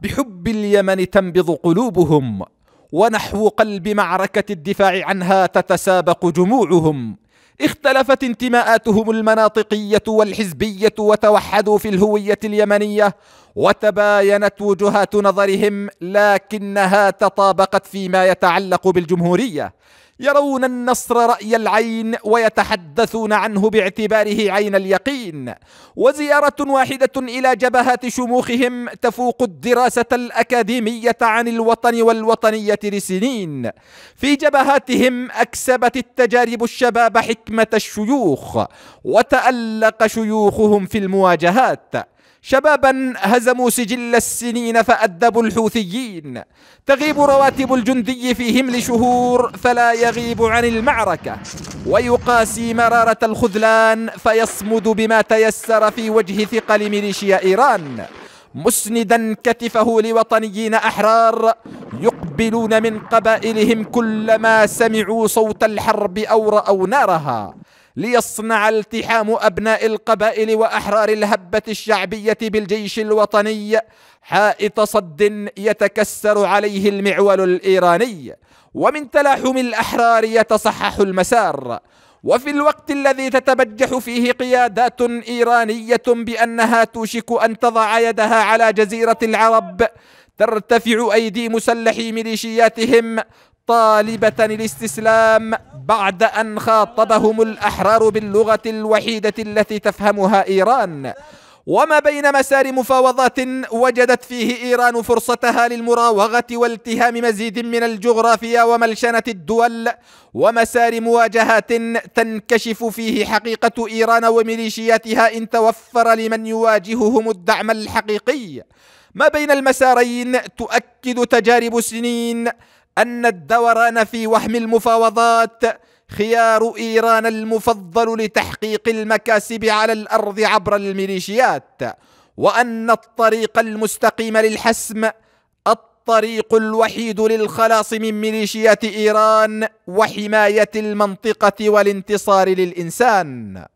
بحب اليمن تنبض قلوبهم ونحو قلب معركة الدفاع عنها تتسابق جموعهم اختلفت انتماءاتهم المناطقية والحزبية وتوحدوا في الهوية اليمنية وتباينت وجهات نظرهم لكنها تطابقت فيما يتعلق بالجمهوريه يرون النصر راي العين ويتحدثون عنه باعتباره عين اليقين وزياره واحده الى جبهات شموخهم تفوق الدراسه الاكاديميه عن الوطن والوطنيه لسنين في جبهاتهم اكسبت التجارب الشباب حكمه الشيوخ وتالق شيوخهم في المواجهات شبابا هزموا سجل السنين فأدبوا الحوثيين تغيب رواتب الجندي فيهم لشهور فلا يغيب عن المعركة ويقاسي مرارة الخذلان فيصمد بما تيسر في وجه ثقل ميليشيا إيران مسندا كتفه لوطنيين أحرار يقبلون من قبائلهم كلما سمعوا صوت الحرب أو رأوا نارها ليصنع التحام أبناء القبائل وأحرار الهبة الشعبية بالجيش الوطني حائط صد يتكسر عليه المعول الإيراني ومن تلاحم الأحرار يتصحح المسار وفي الوقت الذي تتبجح فيه قيادات إيرانية بأنها توشك أن تضع يدها على جزيرة العرب ترتفع أيدي مسلحي ميليشياتهم طالبة الاستسلام بعد أن خاطبهم الأحرار باللغة الوحيدة التي تفهمها إيران وما بين مسار مفاوضات وجدت فيه إيران فرصتها للمراوغة والتهام مزيد من الجغرافيا وملشنة الدول ومسار مواجهات تنكشف فيه حقيقة إيران وميليشياتها إن توفر لمن يواجههم الدعم الحقيقي ما بين المسارين تؤكد تجارب سنين أن الدوران في وحم المفاوضات خيار إيران المفضل لتحقيق المكاسب على الأرض عبر الميليشيات وأن الطريق المستقيم للحسم الطريق الوحيد للخلاص من ميليشيات إيران وحماية المنطقة والانتصار للإنسان